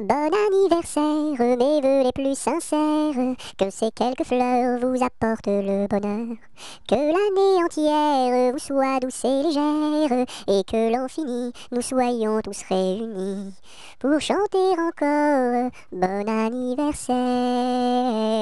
Bon anniversaire, mes voeux les plus sincères, que ces quelques fleurs vous apportent le bonheur, que l'année entière vous soit douce et légère, et que l'an fini, nous soyons tous réunis pour chanter encore Bon anniversaire.